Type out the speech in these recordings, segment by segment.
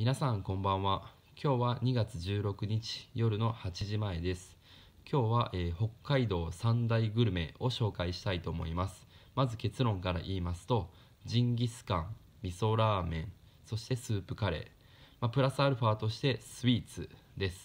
皆さんこんばんは今日は2月16日夜の8時前です今日は、えー、北海道三大グルメを紹介したいと思いますまず結論から言いますとジンギスカン味噌ラーメンそしてスープカレー、まあ、プラスアルファとしてスイーツです、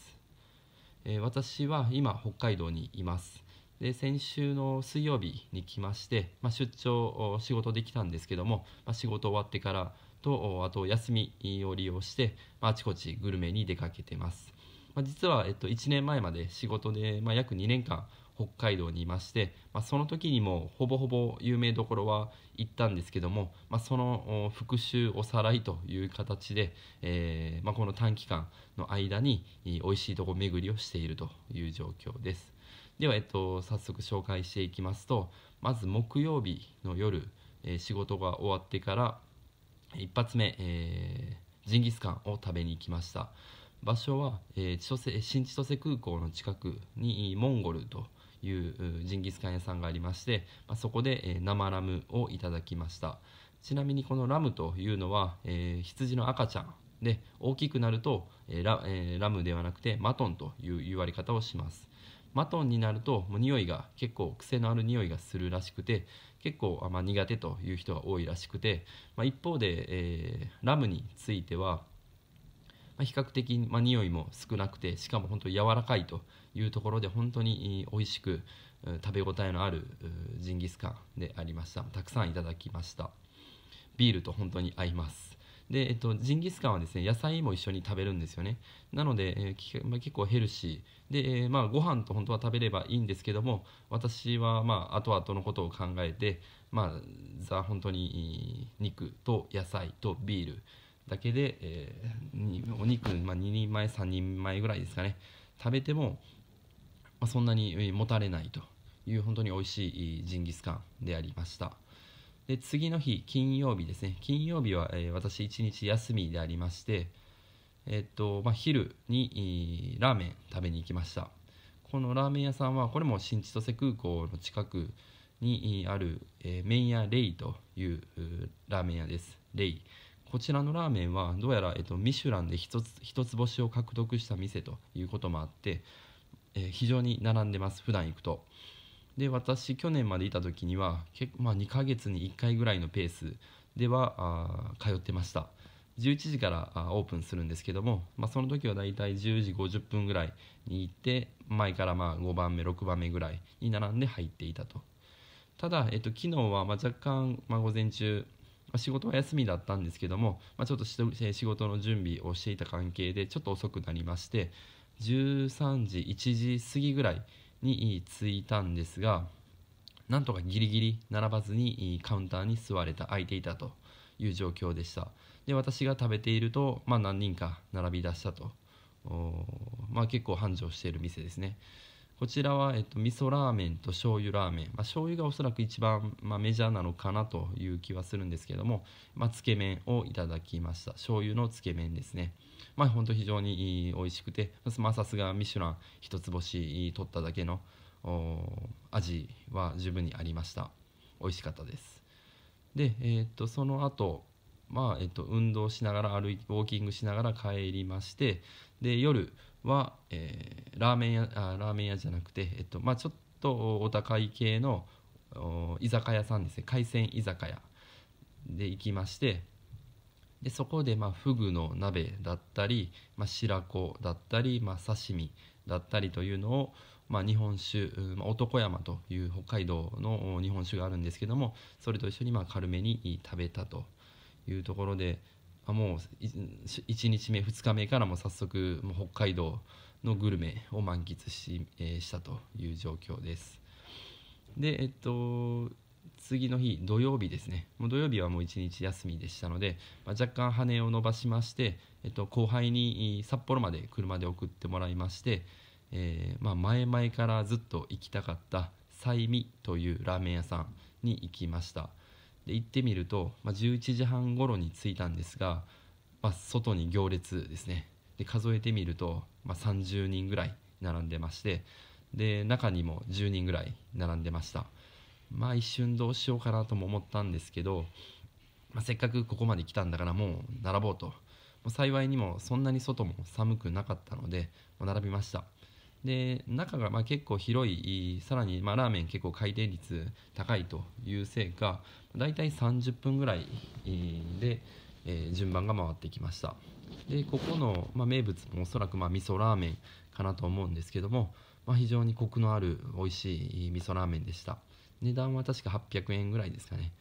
えー、私は今北海道にいますで先週の水曜日に来まして、まあ、出張を仕事できたんですけども、まあ、仕事終わってからとあと休みを利用して、まあ、ちこちグルメに出かけてます、まあ、実は、えっと、1年前まで仕事で、まあ、約2年間北海道にいまして、まあ、その時にもほぼほぼ有名どころは行ったんですけども、まあ、その復習おさらいという形で、えー、まあ、この短期間の間に美味しいとこ巡りをしているという状況ですでは、えっと、早速紹介していきますとまず木曜日の夜、えー、仕事が終わってから1発目、えー、ジンギスカンを食べに行きました場所は、えー、千歳新千歳空港の近くにモンゴルというジンギスカン屋さんがありまして、まあ、そこで、えー、生ラムをいただきましたちなみにこのラムというのは、えー、羊の赤ちゃんで大きくなると、えラえラムではなくてマトンという言われ方をしますマトンになるともう匂いが結構癖のある匂いがするらしくて結構、まあ、苦手という人が多いらしくて、まあ、一方で、えー、ラムについては、まあ、比較的、まあ、匂いも少なくてしかも本当に柔らかいというところで本当に美味しく食べ応えのあるジンギスカンでありましたたくさんいただきましたビールと本当に合いますで、えっと、ジンギスカンはですね野菜も一緒に食べるんですよねなので、えー、まあ、結構ヘルシーで、えー、まあ、ご飯と本当は食べればいいんですけども私は、まあ、後々のことを考えて、まあ、ザ本当に肉と野菜とビールだけで、えー、お肉、まあ、2人前3人前ぐらいですかね食べても、まあ、そんなにもたれないという本当に美味しいジンギスカンでありました。で次の日金曜日ですね金曜日は、えー、私一日休みでありましてえっとまあ、昼にラーメン食べに行きましたこのラーメン屋さんはこれも新千歳空港の近くにある、えー、麺屋レイというラーメン屋ですレイこちらのラーメンはどうやら、えっと、ミシュランで一つつ星を獲得した店ということもあって、えー、非常に並んでます普段行くとで私去年までいた時には、まあ、2ヶ月に1回ぐらいのペースでは通ってました11時からオープンするんですけども、まあ、その時はだいたい10時50分ぐらいに行って前からまあ5番目6番目ぐらいに並んで入っていたとただ、えっと、昨日はま若干、ま午前中仕事は休みだったんですけども、まあ、ちょっと仕事の準備をしていた関係でちょっと遅くなりまして13時1時過ぎぐらいに着いたんですがなんとかギリギリ並ばずにカウンターに座れた空いていたという状況でしたで私が食べていると、まあ、何人か並び出したとまあ、結構繁盛している店ですねこちらは、えっと、味噌ラーメンと醤油ラーメン、まあ、醤油がおそらく一番、まあ、メジャーなのかなという気はするんですけども、まあ、つけ麺をいただきました醤油のつけ麺ですねまあ本当非常に美味しくて、まあ、さすがミシュラン一つ星取っただけの味は十分にありました美味しかったですで、えー、っとその後まあえっと、運動しながら歩いウォーキングしながら帰りましてで夜は、えー、ラーメン屋あラーメン屋じゃなくて、えっとまあ、ちょっとお高い系の居酒屋さんですね海鮮居酒屋で行きましてでそこでまあフグの鍋だったり、まあ、白子だったり、まあ、刺身だったりというのを、まあ、日本酒、まあ、男山という北海道の日本酒があるんですけどもそれと一緒にまあ軽めに食べたというところであもう1日目2日目からも早速もう北海道のグルメを満喫し,、えー、したという状況です。でえっと次の日土曜日ですねもう土曜日はもう一日休みでしたので、まあ、若干羽を伸ばしまして、えっと、後輩に札幌まで車で送ってもらいまして、えー、まあ、前々からずっと行きたかったサイというラーメン屋さんに行きましたで行ってみると、まあ、11時半頃に着いたんですが、ま外に行列ですねで数えてみると、ま30人ぐらい並んでましてで中にも10人ぐらい並んでましたまあ一瞬どうしようかなとも思ったんですけど、まあ、せっかくここまで来たんだからもう並ぼうと幸いにもそんなに外も寒くなかったので、並びましたで中がまあ結構広いさらにまあラーメン結構回転率高いというせいか大体30分ぐらいで、え順番が回ってきましたでここの、まあ、名物もおそらくまあ味噌ラーメンかなと思うんですけども、まあ、非常にコクのある美味しい味噌ラーメンでした値段は確か800円ぐらいですかね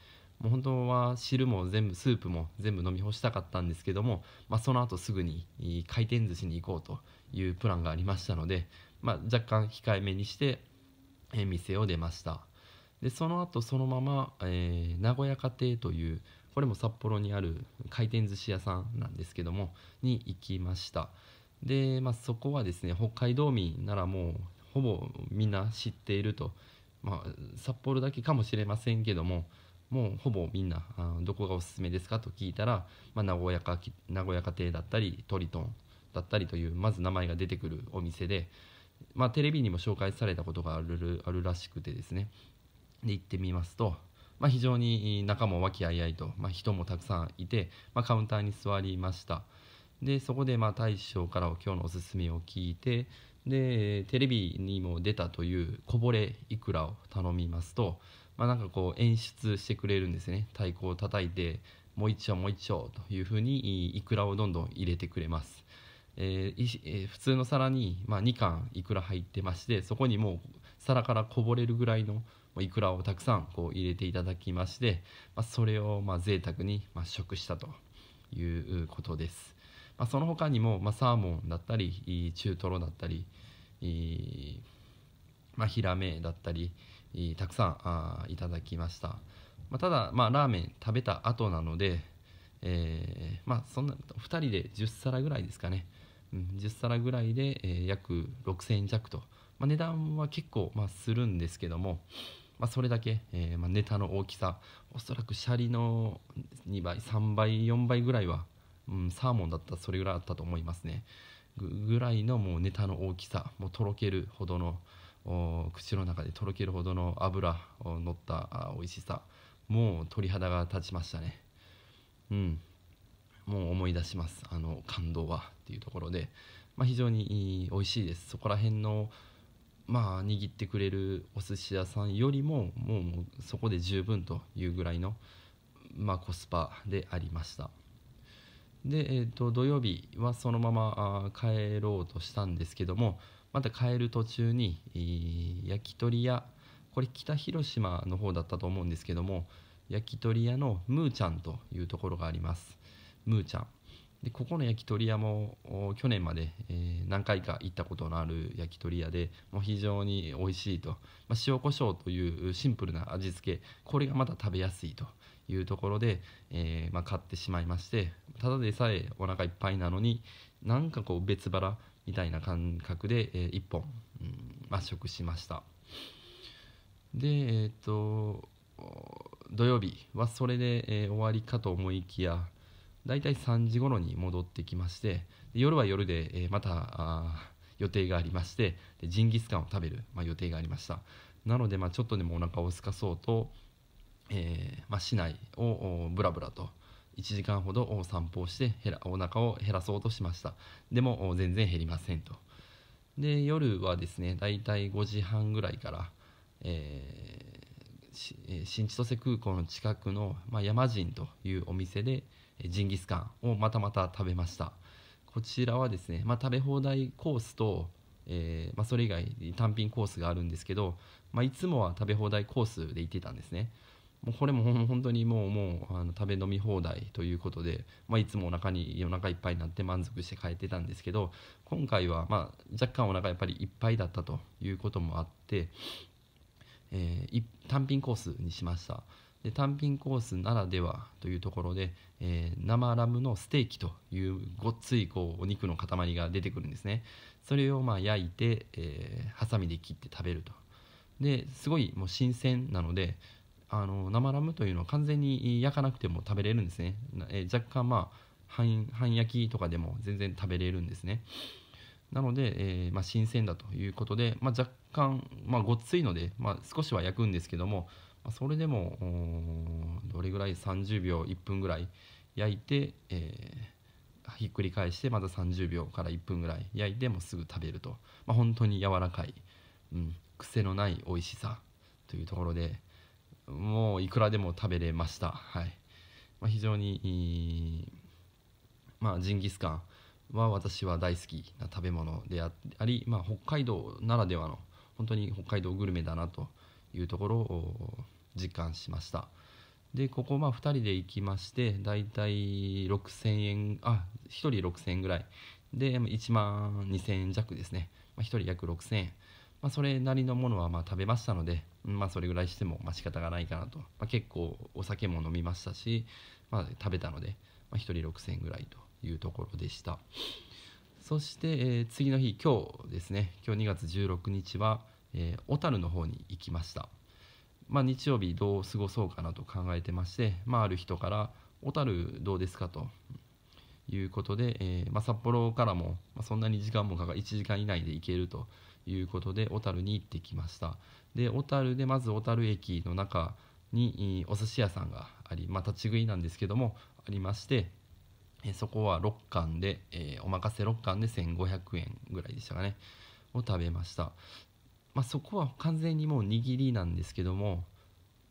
もう本当は汁も全部スープも全部飲み干したかったんですけども、まあ、その後すぐに回転寿司に行こうというプランがありましたので、まあ、若干控えめにして店を出ましたでその後そのまま、えー、名古屋家庭というこれも札幌にある回転寿司屋さんなんですけどもに行きましたで、まあ、そこはですね北海道民ならもうほぼみんな知っているとまあ、札幌だけかもしれませんけどももうほぼみんなあどこがおすすめですかと聞いたら、まあ、名古屋か名古屋家庭だったりトリトンだったりというまず名前が出てくるお店で、まあ、テレビにも紹介されたことがあるあるらしくてですねで行ってみますと、まあ、非常に仲も和気あいあいと、まあ、人もたくさんいて、まあ、カウンターに座りましたでそこでまあ大将から今日のおすすめを聞いてでテレビにも出たというこぼれいくらを頼みますと、まあ、なんかこう演出してくれるんですね太鼓を叩いてもう一丁もう一丁というふうにいくらをどんどん入れてくれます、えーえー、普通の皿に、まあ、2貫いくら入ってましてそこにもう皿からこぼれるぐらいのいくらをたくさんこう入れていただきまして、まあ、それをまあ贅沢にまあ食したということです。まあ、その他にも、まあ、サーモンだったり中トロだったり、まあ、ヒラメだったりたくさんあいただきました、まあ、ただ、まあ、ラーメン食べた後なので、えーまあ、そんな2人で10皿ぐらいですかね、うん、10皿ぐらいで、えー、約6000円弱と、まあ、値段は結構、まあ、するんですけども、まあ、それだけ、えーまあ、ネタの大きさおそらくシャリの2倍3倍4倍ぐらいはうん、サーモンだったらそれぐらいあったと思いますねぐらいのもうネタの大きさもうとろけるほどの口の中でとろけるほどの油を乗った美味しさもう鳥肌が立ちましたねうんもう思い出しますあの感動はっていうところで、まあ、非常に美味しいですそこら辺のまあ握ってくれるお寿司屋さんよりももうそこで十分というぐらいの、まあ、コスパでありましたで、えーと、土曜日はそのまま帰ろうとしたんですけどもまた帰る途中に、えー、焼き鳥屋これ北広島の方だったと思うんですけども焼き鳥屋のムーちゃんというところがありますムーちゃんでここの焼き鳥屋も去年まで、えー、何回か行ったことのある焼き鳥屋でもう非常に美味しいと、まあ、塩コショウというシンプルな味付けこれがまた食べやすいというところで、えー、まあ、買ってしまいましてただでさえお腹いっぱいなのになんかこう別腹みたいな感覚で、えー、1本、うんまあ、食しましたでえっ、と土曜日はそれで、え終わりかと思いきや大体3時頃に戻ってきまして夜は夜で、えまた予定がありましてジンギスカンを食べる、まあ、予定がありましたなので、まあ、ちょっとでもお腹を空かそうと、えー、まあ、市内をぶらぶらと1時間ほど散歩をして減らお腹を減らそうとしましたでも全然減りませんとで夜はですね大体5時半ぐらいから、えー、新千歳空港の近くの、まあ、山人というお店でジンギスカンをまたまた食べましたこちらはですね、まあ、食べ放題コースと、えー、まあ、それ以外単品コースがあるんですけど、まいつもは食べ放題コースで行ってたんですねもうこれも本当にもうもうあの食べ飲み放題ということで、まあ、いつもお腹に夜中いっぱいになって満足して帰ってたんですけど今回はまあ若干お腹やっぱりいっぱいだったということもあって、えー、単品コースにしましたで単品コースならではというところで、えー、生ラムのステーキというごっついこうお肉の塊が出てくるんですねそれをまあ焼いて、えー、ハサミで切って食べるとですごいもう新鮮なのであの生ラムというのは完全に焼かなくても食べれるんですね、え若干まあ半半焼きとかでも全然食べれるんですねなので、えー、まあ、新鮮だということで、まあ、若干、まあ、ごっついので、ま少しは焼くんですけども、まそれでもどれぐらい30秒1分ぐらい焼いて、えー、ひっくり返してまた30秒から1分ぐらい焼いてもすぐ食べると、まあ、本当に柔らかい、うん、癖のない美味しさというところで、もういくらでも食べれました、はいまあ、非常に、まあ、ジンギスカンは私は大好きな食べ物であり、まあ、北海道ならではの本当に北海道グルメだなというところを実感しましたでここまあ2人で行きましてだいたい6000円あ1人6000円ぐらいで1万2000円弱ですね、まあ、1人約6000円まあ、それなりのものはま食べましたので、まあ、それぐらいしてもま仕方がないかなと、まあ、結構お酒も飲みましたし、まあ、食べたので、ま1人6000円ぐらいというところでしたそして、え次の日今日ですね今日2月16日は、えー、小樽の方に行きましたまあ、日曜日どう過ごそうかなと考えてまして、まあ、ある人から「小樽どうですか?」ということで、えー、まあ、札幌からも、まあ、そんなに時間もかかる1時間以内で行けるということで小樽に行ってきましたで小樽でまず小樽駅の中にお寿司屋さんがあり、まあ、立ち食いなんですけどもありまして、えー、そこは6貫で、えー、お任せ6貫で1500円ぐらいでしたかねを食べました、まあ、そこは完全にもう握りなんですけども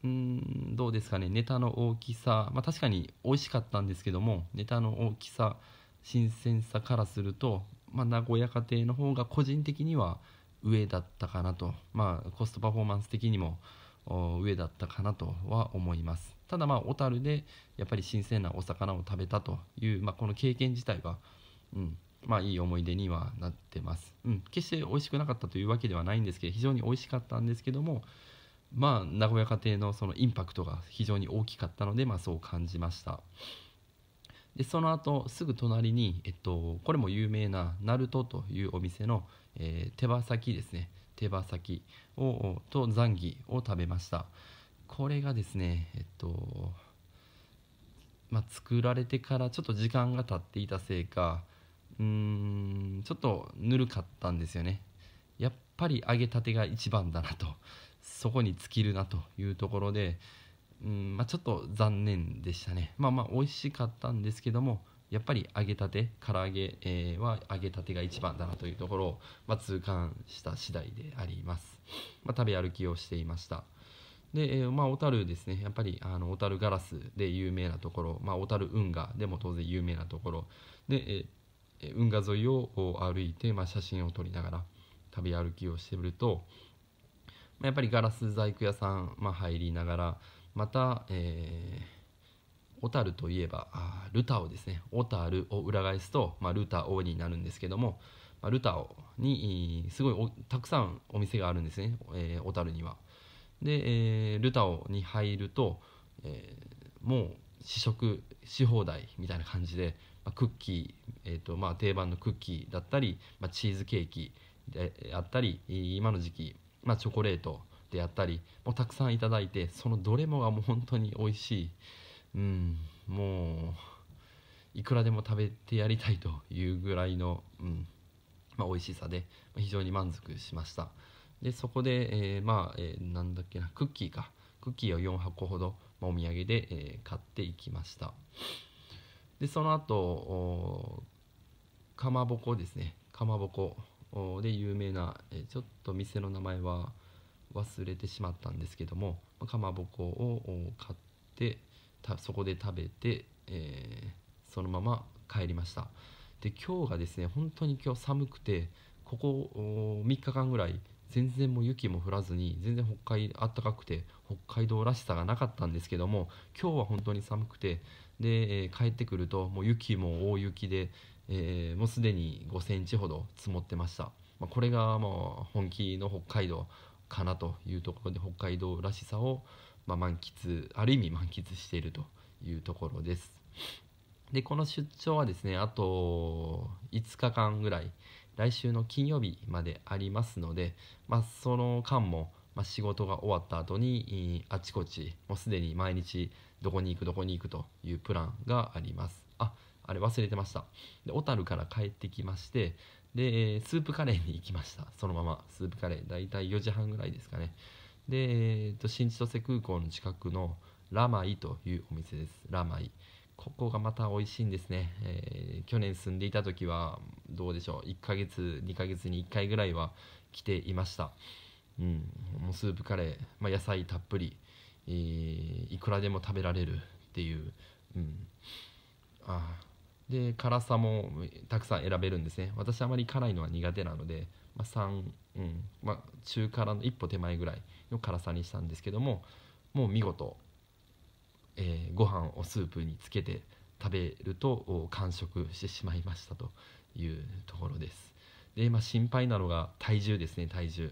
うんどうですかねネタの大きさ、まあ、確かに美味しかったんですけどもネタの大きさ新鮮さからすると、まあ、名古屋家庭の方が個人的には上だったかなと、まあ、コストパフォーマンス的にも上だったかなとは思いますただまあ小樽でやっぱり新鮮なお魚を食べたという、まあ、この経験自体は、うんまあ、いい思い出にはなってます、うん、決して美味しくなかったというわけではないんですけど非常に美味しかったんですけどもまあ、名古屋家庭のそのインパクトが非常に大きかったので、まあ、そう感じましたでその後すぐ隣に、えっと、これも有名なナルトというお店の、えー、手羽先ですね手羽先をとザンギを食べましたこれがですねえっとまあ、作られてからちょっと時間が経っていたせいかうーんちょっとぬるかったんですよねやっぱり揚げたてが一番だなとそこに尽きるなというところで、うんまあ、ちょっと残念でしたねまあまあ美味しかったんですけどもやっぱり揚げたて唐揚げ、えー、は揚げたてが一番だなというところを、まあ、痛感した次第であります、まあ、食べ歩きをしていましたで、えー、まあ、小樽ですねやっぱりあの小樽ガラスで有名なところ、まあ、小樽運河でも当然有名なところで、えー、運河沿いを歩いて、まあ、写真を撮りながら食べ歩きをしてみるとやっぱりガラス細工屋さん、まあ、入りながらまた、えー、小樽といえばあルタオですね小樽を裏返すと、まあ、ルタオになるんですけども、まあ、ルタオにすごいたくさんお店があるんですね、えー、小樽には。で、えー、ルタオに入ると、えー、もう試食し放題みたいな感じで、まあ、クッキー、えーとまあ、定番のクッキーだったり、まあ、チーズケーキであったり今の時期まあ、チョコレートであったりもうたくさんいただいてそのどれもがもう本当に美味しい、うん、もういくらでも食べてやりたいというぐらいの、うんまあ、美味しさで非常に満足しましたでそこで、えー、まあ、えー、なんだっけなクッキーかクッキーを4箱ほど、まあ、お土産で、えー、買っていきましたでその後かまぼこですねかまぼこで有名な、えちょっと店の名前は忘れてしまったんですけどもかまぼこを買ってそこで食べて、えー、そのまま帰りましたで今日がですね本当に今日寒くてここ3日間ぐらい全然もう雪も降らずに全然北海あったかくて北海道らしさがなかったんですけども今日は本当に寒くてで、え帰ってくるともう雪も大雪で、えー、もうすでに5センチほど積もってました、まあ、これがもう本気の北海道かなというところで北海道らしさを、まあ、満喫ある意味満喫しているというところですでこの出張はですねあと5日間ぐらい来週の金曜日までありますので、まあ、その間も、まあ、仕事が終わった後にあちこちもうすでに毎日どこに行くどこに行くというプランがありますああれ忘れてましたで小樽から帰ってきましてでスープカレーに行きましたそのままスープカレー大体4時半ぐらいですかねで、えーと、と新千歳空港の近くのラマイというお店ですラマイここがまた美味しいんですね、えー、去年住んでいた時はどうでしょう1ヶ月2ヶ月に1回ぐらいは来ていましたうん、もうスープカレー、まあ、野菜たっぷり、えー、いくらでも食べられるっていう、うん、ああで辛さもたくさん選べるんですね私あまり辛いのは苦手なので、まあ、3、うんまあ、中辛の一歩手前ぐらいの辛さにしたんですけどももう見事、えー、ご飯をスープにつけて食べると完食してしまいましたというところですで、まあ、心配なのが体重ですね体重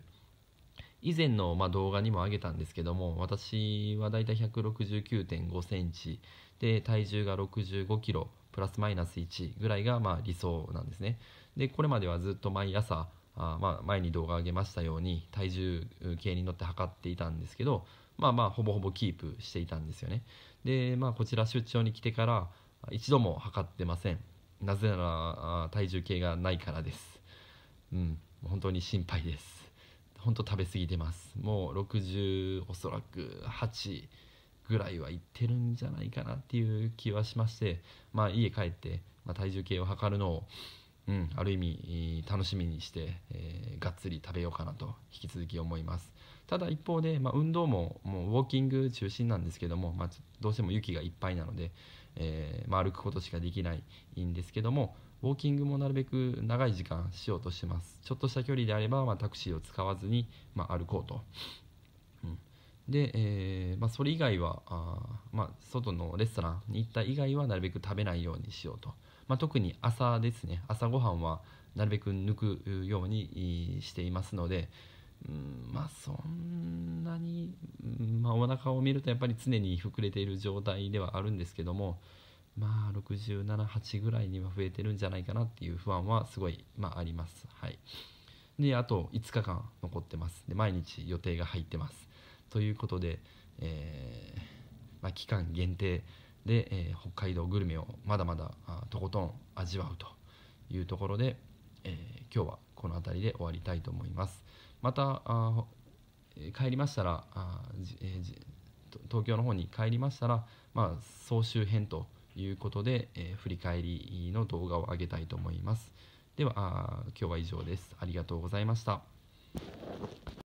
以前のま動画にもあげたんですけども私はだいたい169.5センチで体重が65キロプラスマイナス1ぐらいがまあ理想なんですね。でこれまではずっと毎朝あまあ、前に動画上げましたように体重計に乗って測っていたんですけどまあまあほぼほぼキープしていたんですよねでまあこちら出張に来てから一度も測ってませんなぜなら体重計がないからですうん本当に心配です本当食べ過ぎてますもう60おそらく8ぐらいは行ってるんじゃないかなっていう気はしまして、まあ、家帰って、まあ、体重計を測るのを、うん、ある意味楽しみにして、えー、がっつり食べようかなと引き続き思いますただ一方で、まあ、運動ももうウォーキング中心なんですけども、まあ、どうしても雪がいっぱいなので、えー、まあ、歩くことしかできないんですけどもウォーキングもなるべく長い時間しようとしてますちょっとした距離であれば、まタクシーを使わずに、ま歩こうとで、えー、まあ、それ以外はあ、まあ、外のレストランに行った以外はなるべく食べないようにしようと、まあ、特に朝ですね朝ごはんはなるべく抜くようにしていますので、うん、まあそんなに、まあ、お腹を見るとやっぱり常に膨れている状態ではあるんですけどもまあ678ぐらいには増えてるんじゃないかなっていう不安はすごい、まあ、ありますはいであと5日間残ってますで毎日予定が入ってますということで、えまあ、期間限定で、え北海道グルメをまだまだとことん味わうというところで、え今日はこの辺りで終わりたいと思います。またえ帰りましたらあ、え東京の方に帰りましたら、まあ、総集編ということで、えー、振り返りの動画を上げたいと思います。では今日は以上です。ありがとうございました。